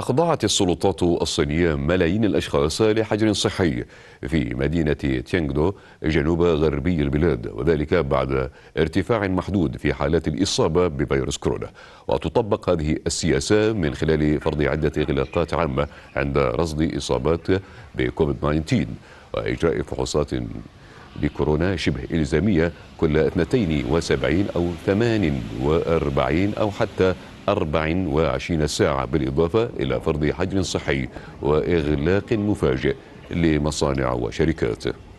أخضعت السلطات الصينية ملايين الأشخاص لحجر صحي في مدينة تيانغدو جنوب غربي البلاد وذلك بعد ارتفاع محدود في حالات الإصابة بفيروس كورونا وتطبق هذه السياسة من خلال فرض عدة إغلاقات عامة عند رصد إصابات بكوفيد 19 وإجراء فحوصات لكورونا شبه إلزامية كل 72 أو 48 أو حتى 24 ساعة بالإضافة إلى فرض حجر صحي وإغلاق مفاجئ لمصانع وشركات